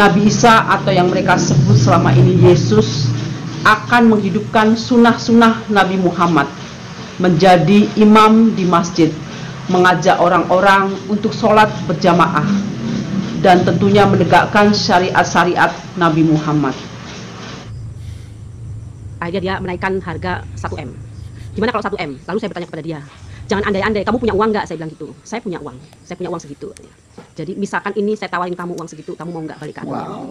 Nabi Isa atau yang mereka sebut selama ini Yesus akan menghidupkan sunnah-sunnah Nabi Muhammad menjadi imam di masjid, mengajak orang-orang untuk sholat berjamaah, dan tentunya menegakkan syariat-syariat Nabi Muhammad. Akhirnya dia menaikkan harga 1M. Gimana kalau 1M? Lalu saya bertanya kepada dia, jangan andai-andai kamu punya uang nggak saya bilang gitu saya punya uang saya punya uang segitu jadi misalkan ini saya tawarin kamu uang segitu kamu mau nggak balik ke wow.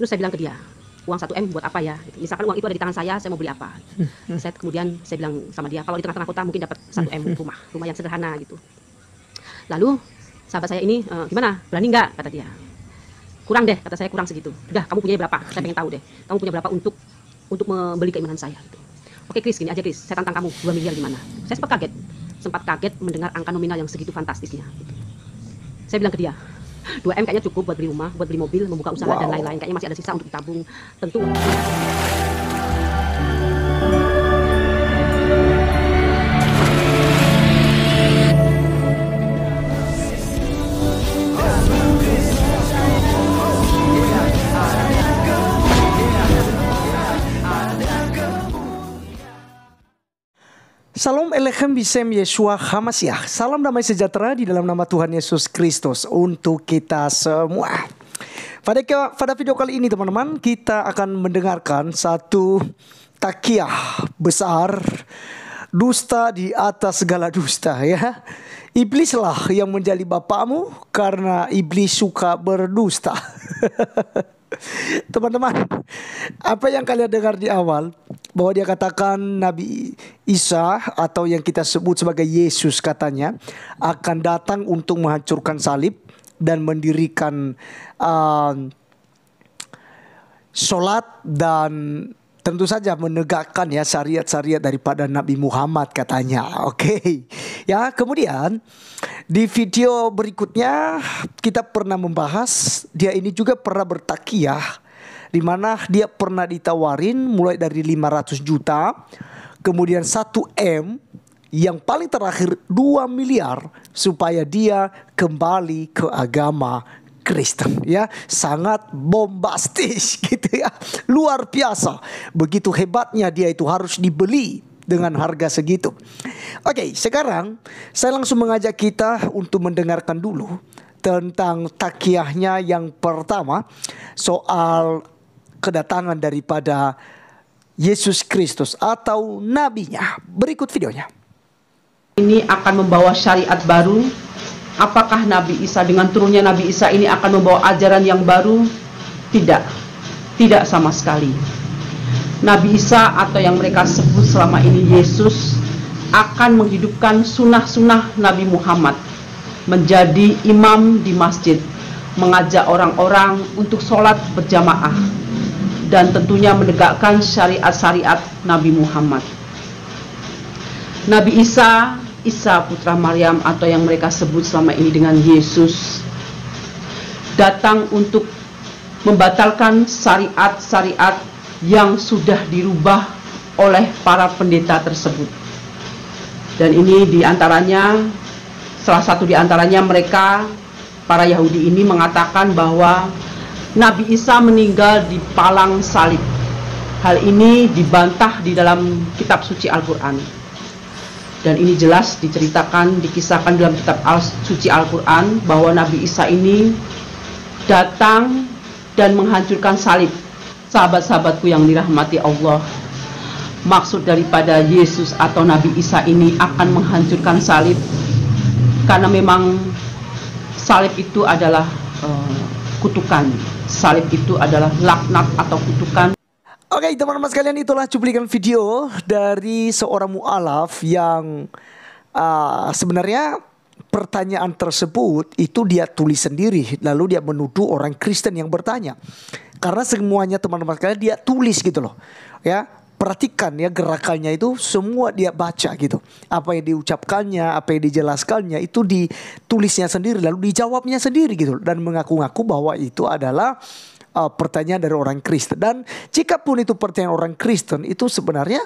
terus saya bilang ke dia uang 1 m buat apa ya gitu. misalkan uang itu ada di tangan saya saya mau beli apa hmm. saya kemudian saya bilang sama dia kalau di tengah-tengah kota mungkin dapat 1 m hmm. rumah rumah yang sederhana gitu lalu sahabat saya ini e, gimana berani nggak kata dia kurang deh kata saya kurang segitu udah kamu punya berapa saya pengen tahu deh kamu punya berapa untuk untuk membeli keimanan saya gitu. oke Chris gini aja Chris saya tantang kamu 2 miliar gimana saya sempat kaget sempat kaget mendengar angka nominal yang segitu fantastisnya. Saya bilang ke dia, 2M kayaknya cukup buat beli rumah, buat beli mobil, membuka usaha wow. dan lain-lain. Kayaknya masih ada sisa untuk ditabung. Tentu. Salam Elechem Bisem Yeshua Hamasyah. Salam damai sejahtera di dalam nama Tuhan Yesus Kristus untuk kita semua. Pada, pada video kali ini teman-teman kita akan mendengarkan satu takiah besar dusta di atas segala dusta ya. Iblislah yang menjadi bapakmu karena iblis suka berdusta. Teman-teman, apa yang kalian dengar di awal bahwa dia katakan Nabi Isa atau yang kita sebut sebagai Yesus katanya akan datang untuk menghancurkan salib dan mendirikan uh, solat dan tentu saja menegakkan ya syariat-syariat daripada Nabi Muhammad katanya. Oke. Okay. Ya, kemudian di video berikutnya kita pernah membahas dia ini juga pernah bertakiyah di mana dia pernah ditawarin mulai dari 500 juta, kemudian 1 M yang paling terakhir 2 miliar supaya dia kembali ke agama Kristen ya sangat bombastis gitu ya luar biasa begitu hebatnya dia itu harus dibeli dengan harga segitu. Oke, okay, sekarang saya langsung mengajak kita untuk mendengarkan dulu tentang takiahnya yang pertama soal kedatangan daripada Yesus Kristus atau nabinya. Berikut videonya. Ini akan membawa syariat baru Apakah Nabi Isa dengan turunnya Nabi Isa ini akan membawa ajaran yang baru? Tidak. Tidak sama sekali. Nabi Isa atau yang mereka sebut selama ini Yesus akan menghidupkan sunnah-sunnah Nabi Muhammad menjadi imam di masjid mengajak orang-orang untuk sholat berjamaah dan tentunya menegakkan syariat-syariat Nabi Muhammad Nabi Isa Isa putra Maryam atau yang mereka sebut selama ini dengan Yesus datang untuk membatalkan syariat-syariat yang sudah dirubah oleh para pendeta tersebut. Dan ini diantaranya, salah satu diantaranya mereka, para Yahudi ini mengatakan bahwa Nabi Isa meninggal di palang salib. Hal ini dibantah di dalam kitab suci Al-Quran dan ini jelas diceritakan, dikisahkan dalam kitab Al suci Al-Quran bahwa Nabi Isa ini datang dan menghancurkan salib sahabat-sahabatku yang dirahmati Allah maksud daripada Yesus atau Nabi Isa ini akan menghancurkan salib karena memang salib itu adalah uh, kutukan salib itu adalah laknat atau kutukan Oke okay, teman-teman sekalian itulah cuplikan video dari seorang mu'alaf yang uh, sebenarnya pertanyaan tersebut itu dia tulis sendiri lalu dia menuduh orang Kristen yang bertanya karena semuanya teman-teman sekalian dia tulis gitu loh ya perhatikan ya gerakannya itu semua dia baca gitu apa yang diucapkannya apa yang dijelaskannya itu ditulisnya sendiri lalu dijawabnya sendiri gitu dan mengaku-ngaku bahwa itu adalah uh, pertanyaan dari orang Kristen. Dan jika pun itu pertanyaan orang Kristen itu sebenarnya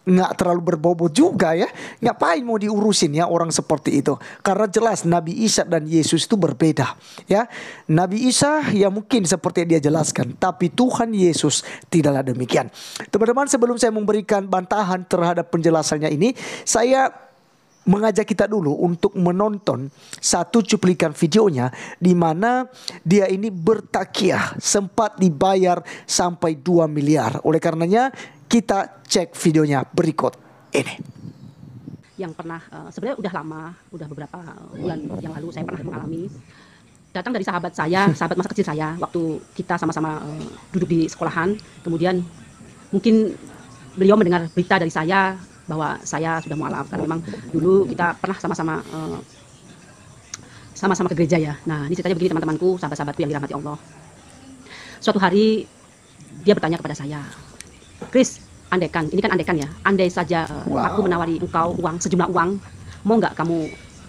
nggak terlalu berbobot juga ya. Ngapain mau diurusin ya orang seperti itu? Karena jelas Nabi Isa dan Yesus itu berbeda ya. Nabi Isa ya mungkin seperti dia jelaskan, tapi Tuhan Yesus tidaklah demikian. Teman-teman sebelum saya memberikan bantahan terhadap penjelasannya ini, saya mengajak kita dulu untuk menonton satu cuplikan videonya di mana dia ini bertakiah sempat dibayar sampai 2 miliar. Oleh karenanya kita cek videonya berikut ini yang pernah uh, sebenarnya udah lama, udah beberapa eh, bulan yang lalu saya pernah mengalami datang dari sahabat saya, sahabat masa kecil saya waktu kita sama-sama uh, duduk di sekolahan, kemudian mungkin beliau mendengar berita dari saya bahwa saya sudah mualaf karena memang dulu kita pernah sama-sama sama eh, sama-sama ke gereja ya. Nah, ini ceritanya begini teman-temanku, sahabat-sahabatku yang dirahmati Allah. Suatu hari dia bertanya kepada saya, Chris, andaikan ini kan andaikan ya, andai saja uh, wow. aku menawari engkau uang sejumlah uang, mau nggak kamu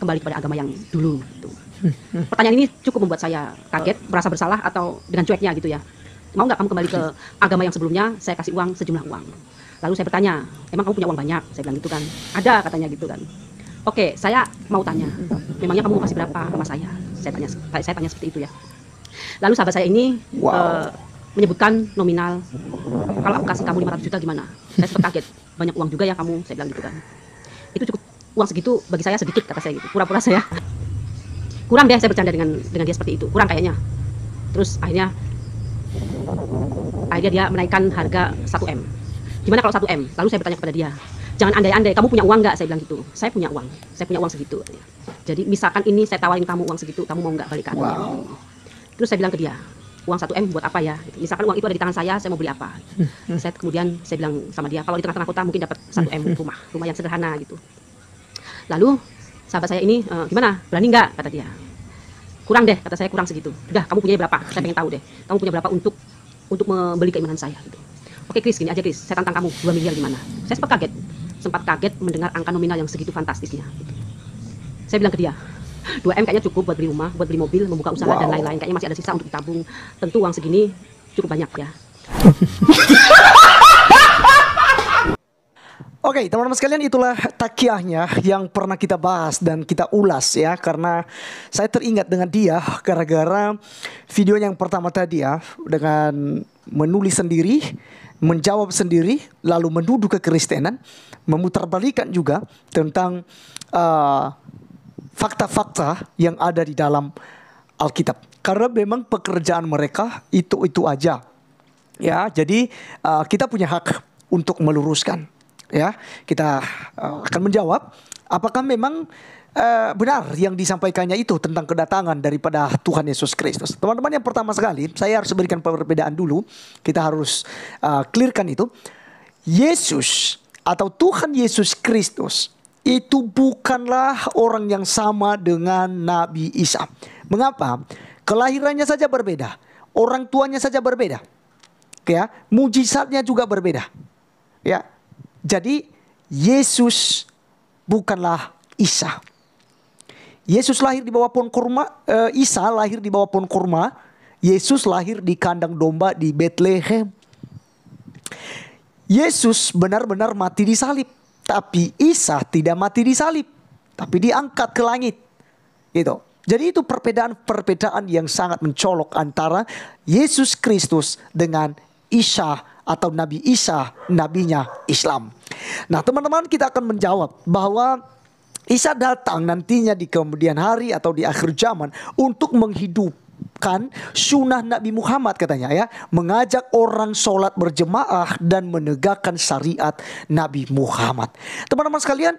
kembali kepada agama yang dulu? Gitu. Pertanyaan ini cukup membuat saya kaget, merasa bersalah atau dengan cueknya gitu ya. Mau nggak kamu kembali ke agama yang sebelumnya? Saya kasih uang sejumlah uang. Lalu saya bertanya, emang kamu punya uang banyak? Saya bilang gitu kan. Ada katanya gitu kan. Oke, saya mau tanya, memangnya kamu mau kasih berapa sama saya? Saya tanya, saya tanya seperti itu ya. Lalu sahabat saya ini wow. uh, menyebutkan nominal, kalau aku kasih kamu 500 juta gimana? Saya sempat kaget, banyak uang juga ya kamu, saya bilang gitu kan. Itu cukup uang segitu bagi saya sedikit kata saya gitu, pura-pura saya. Kurang deh saya bercanda dengan dengan dia seperti itu, kurang kayaknya. Terus akhirnya akhirnya dia menaikkan harga 1 m gimana kalau 1M lalu saya bertanya kepada dia jangan andai-andai kamu punya uang nggak saya bilang gitu saya punya uang saya punya uang segitu jadi misalkan ini saya tawarin kamu uang segitu kamu mau nggak balik ke wow. terus saya bilang ke dia uang 1M buat apa ya gitu. misalkan uang itu ada di tangan saya saya mau beli apa hmm. saya kemudian saya bilang sama dia kalau di tengah-tengah kota mungkin dapat 1M hmm. rumah rumah yang sederhana gitu lalu sahabat saya ini e, gimana berani nggak kata dia kurang deh kata saya kurang segitu udah kamu punya berapa saya pengen tahu deh kamu punya berapa untuk untuk membeli keimanan saya gitu Oke Chris, gini aja Chris, saya tantang kamu 2 miliar gimana? Saya sempat kaget, sempat kaget mendengar angka nominal yang segitu fantastisnya. Saya bilang ke dia, 2M kayaknya cukup buat beli rumah, buat beli mobil, membuka usaha wow. dan lain-lain. Kayaknya masih ada sisa untuk ditabung. Tentu uang segini cukup banyak ya. Oke, okay, teman-teman sekalian itulah takiahnya yang pernah kita bahas dan kita ulas ya karena saya teringat dengan dia gara-gara video yang pertama tadi ya dengan menulis sendiri menjawab sendiri lalu menuduh kekristenan, memutarbalikan juga tentang fakta uh, fakta-fakta yang ada di dalam Alkitab. Karena memang pekerjaan mereka itu-itu aja. Ya, jadi uh, kita punya hak untuk meluruskan. Ya, kita uh, akan menjawab apakah memang Eh, benar yang disampaikannya itu tentang kedatangan daripada Tuhan Yesus Kristus. Teman-teman yang pertama sekali, saya harus berikan perbedaan dulu. Kita harus uh, clearkan itu. Yesus atau Tuhan Yesus Kristus itu bukanlah orang yang sama dengan Nabi Isa. Mengapa? Kelahirannya saja berbeda, orang tuanya saja berbeda. Ya, mujizatnya juga berbeda. Ya. Jadi Yesus bukanlah Isa. Yesus lahir di bawah pohon kurma, e, Isa lahir di bawah pohon kurma, Yesus lahir di kandang domba di Bethlehem. Yesus benar-benar mati di salib, tapi Isa tidak mati di salib, tapi diangkat ke langit. Gitu. Jadi itu perbedaan-perbedaan yang sangat mencolok antara Yesus Kristus dengan Isa atau Nabi Isa, nabinya Islam. Nah, teman-teman kita akan menjawab bahwa Isa datang nantinya di kemudian hari atau di akhir zaman untuk menghidupkan sunnah Nabi Muhammad katanya ya mengajak orang sholat berjemaah dan menegakkan syariat Nabi Muhammad teman-teman sekalian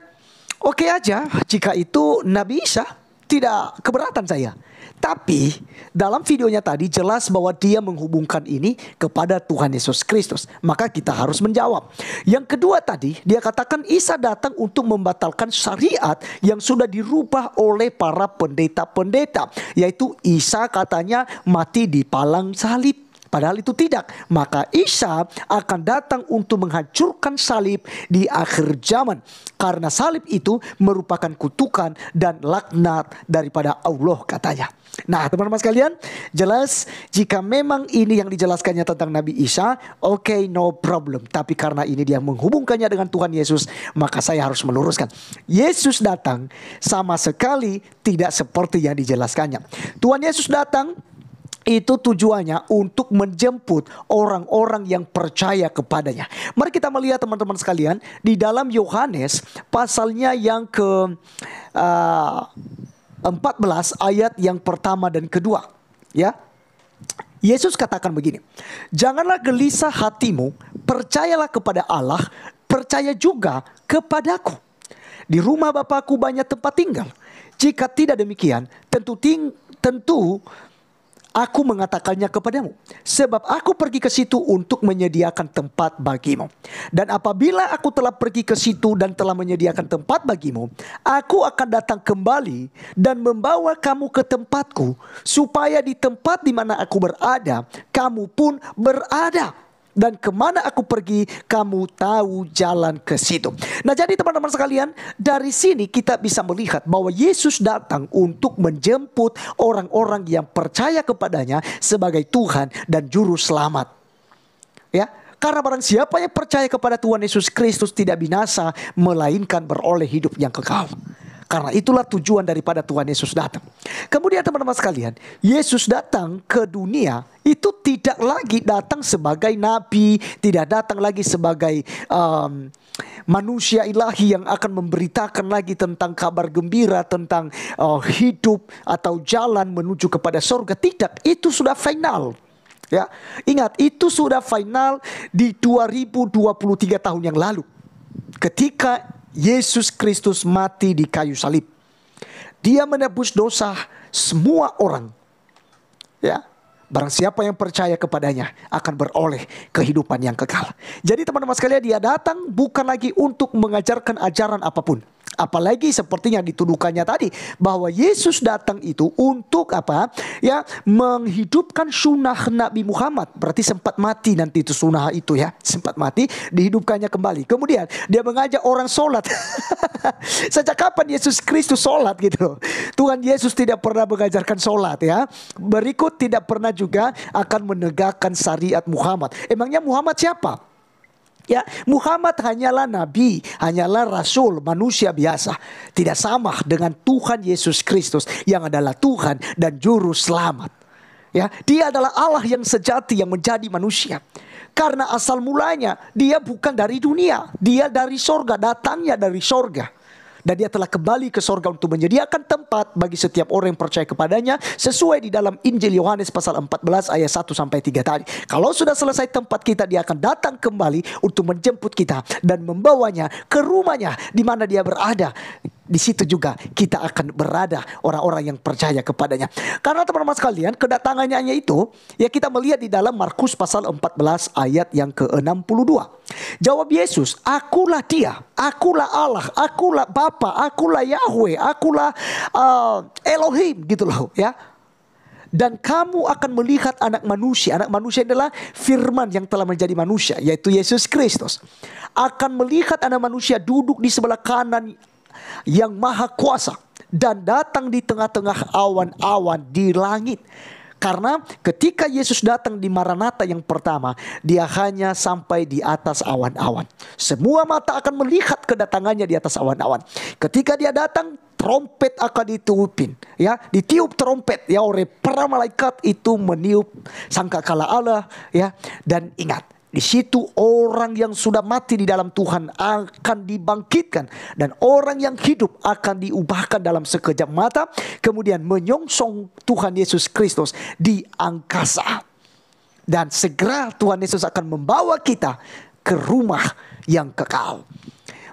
oke okay aja jika itu Nabi Isa tidak keberatan saya tapi dalam videonya tadi jelas bahwa dia menghubungkan ini kepada Tuhan Yesus Kristus. Maka kita harus menjawab. Yang kedua tadi dia katakan Isa datang untuk membatalkan syariat yang sudah dirubah oleh para pendeta-pendeta. Yaitu Isa katanya mati di palang salib. Padahal itu tidak. Maka Isa akan datang untuk menghancurkan salib di akhir zaman. Karena salib itu merupakan kutukan dan laknat daripada Allah katanya. Nah teman-teman sekalian jelas jika memang ini yang dijelaskannya tentang Nabi Isa oke okay, no problem. Tapi karena ini dia menghubungkannya dengan Tuhan Yesus maka saya harus meluruskan. Yesus datang sama sekali tidak seperti yang dijelaskannya. Tuhan Yesus datang itu tujuannya untuk menjemput orang-orang yang percaya kepadanya. Mari kita melihat teman-teman sekalian di dalam Yohanes pasalnya yang ke uh, eh, 14 ayat yang pertama dan kedua, ya. Yesus katakan begini, "Janganlah gelisah hatimu, percayalah kepada Allah, percaya juga kepadaku. Di rumah Bapakku banyak tempat tinggal. Jika tidak demikian, tentu ting tentu Aku mengatakannya kepadamu, sebab aku pergi ke situ untuk menyediakan tempat bagimu. Dan apabila aku telah pergi ke situ dan telah menyediakan tempat bagimu, aku akan datang kembali dan membawa kamu ke tempatku, supaya di tempat di mana aku berada, kamu pun berada dan kemana aku pergi, kamu tahu jalan ke situ. Nah, jadi teman-teman sekalian, dari sini kita bisa melihat bahwa Yesus datang untuk menjemput orang-orang yang percaya kepadanya sebagai Tuhan dan Juru Selamat. Ya, karena barang siapa yang percaya kepada Tuhan Yesus Kristus tidak binasa, melainkan beroleh hidup yang kekal. Karena itulah tujuan daripada Tuhan Yesus datang. Kemudian teman-teman sekalian, Yesus datang ke dunia itu tidak lagi datang sebagai nabi, tidak datang lagi sebagai um, manusia ilahi yang akan memberitakan lagi tentang kabar gembira, tentang uh, hidup atau jalan menuju kepada surga. Tidak, itu sudah final. Ya, ingat itu sudah final di 2023 tahun yang lalu. Ketika Yesus Kristus mati di kayu salib. Dia menebus dosa semua orang. Ya, barang siapa yang percaya kepadanya akan beroleh kehidupan yang kekal. Jadi teman-teman sekalian dia datang bukan lagi untuk mengajarkan ajaran apapun. Apalagi sepertinya yang dituduhkannya tadi bahwa Yesus datang itu untuk apa? Ya menghidupkan sunnah Nabi Muhammad. Berarti sempat mati nanti itu sunnah itu ya, sempat mati dihidupkannya kembali. Kemudian dia mengajak orang sholat. Sejak kapan Yesus Kristus sholat gitu loh? Tuhan Yesus tidak pernah mengajarkan sholat ya. Berikut tidak pernah juga akan menegakkan syariat Muhammad. Emangnya Muhammad siapa? Ya, Muhammad hanyalah nabi, hanyalah rasul, manusia biasa. Tidak sama dengan Tuhan Yesus Kristus yang adalah Tuhan dan juru selamat. Ya, dia adalah Allah yang sejati yang menjadi manusia. Karena asal mulanya dia bukan dari dunia, dia dari sorga, datangnya dari sorga dan dia telah kembali ke sorga untuk menyediakan tempat bagi setiap orang yang percaya kepadanya sesuai di dalam Injil Yohanes pasal 14 ayat 1 sampai 3 tadi. Kalau sudah selesai tempat kita dia akan datang kembali untuk menjemput kita dan membawanya ke rumahnya di mana dia berada di situ juga kita akan berada orang-orang yang percaya kepadanya. Karena teman-teman sekalian, kedatangannya hanya itu, ya kita melihat di dalam Markus pasal 14 ayat yang ke-62. Jawab Yesus, akulah dia, akulah Allah, akulah Bapa, akulah Yahweh, akulah uh, Elohim gitu loh ya dan kamu akan melihat anak manusia. Anak manusia adalah firman yang telah menjadi manusia, yaitu Yesus Kristus. Akan melihat anak manusia duduk di sebelah kanan yang maha kuasa dan datang di tengah-tengah awan-awan di langit. Karena ketika Yesus datang di Maranatha yang pertama, dia hanya sampai di atas awan-awan. Semua mata akan melihat kedatangannya di atas awan-awan. Ketika dia datang, trompet akan ditiupin, ya, ditiup trompet, ya oleh para malaikat itu meniup sangkakala Allah, ya. Dan ingat, di situ orang yang sudah mati di dalam Tuhan akan dibangkitkan dan orang yang hidup akan diubahkan dalam sekejap mata kemudian menyongsong Tuhan Yesus Kristus di angkasa. Dan segera Tuhan Yesus akan membawa kita ke rumah yang kekal.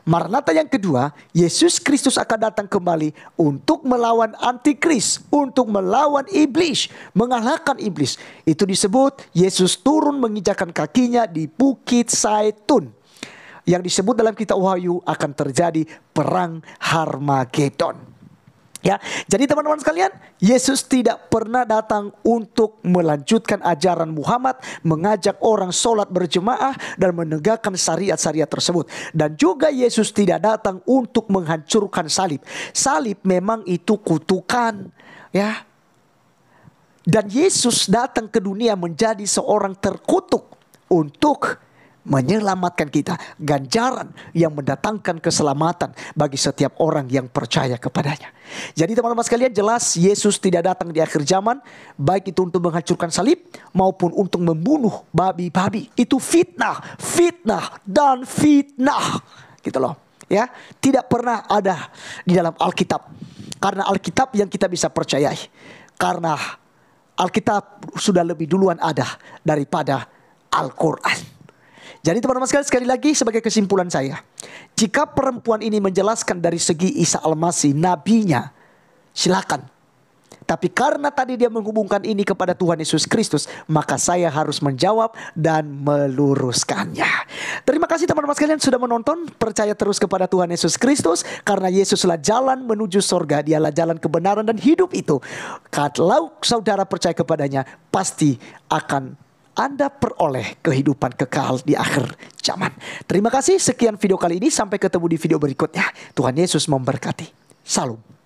Maranatha yang kedua, Yesus Kristus akan datang kembali untuk melawan antikris, untuk melawan iblis, mengalahkan iblis. Itu disebut Yesus turun menginjakan kakinya di Bukit Saitun. Yang disebut dalam kitab Wahyu akan terjadi perang Harmagedon. Ya, jadi teman-teman sekalian, Yesus tidak pernah datang untuk melanjutkan ajaran Muhammad, mengajak orang sholat berjemaah dan menegakkan syariat-syariat tersebut. Dan juga Yesus tidak datang untuk menghancurkan salib. Salib memang itu kutukan, ya. Dan Yesus datang ke dunia menjadi seorang terkutuk untuk menyelamatkan kita, ganjaran yang mendatangkan keselamatan bagi setiap orang yang percaya kepadanya. Jadi teman-teman sekalian jelas Yesus tidak datang di akhir zaman baik itu untuk menghancurkan salib maupun untuk membunuh babi-babi. Itu fitnah, fitnah dan fitnah. Gitu loh. Ya, tidak pernah ada di dalam Alkitab. Karena Alkitab yang kita bisa percayai. Karena Alkitab sudah lebih duluan ada daripada Al-Quran. Jadi teman-teman sekalian sekali lagi sebagai kesimpulan saya. Jika perempuan ini menjelaskan dari segi Isa Al-Masih nabinya, silakan. Tapi karena tadi dia menghubungkan ini kepada Tuhan Yesus Kristus, maka saya harus menjawab dan meluruskannya. Terima kasih teman-teman sekalian sudah menonton. Percaya terus kepada Tuhan Yesus Kristus karena Yesuslah jalan menuju sorga. Dialah jalan kebenaran dan hidup itu. Kalau saudara percaya kepadanya, pasti akan anda peroleh kehidupan kekal di akhir zaman. Terima kasih sekian video kali ini sampai ketemu di video berikutnya. Tuhan Yesus memberkati. Salam.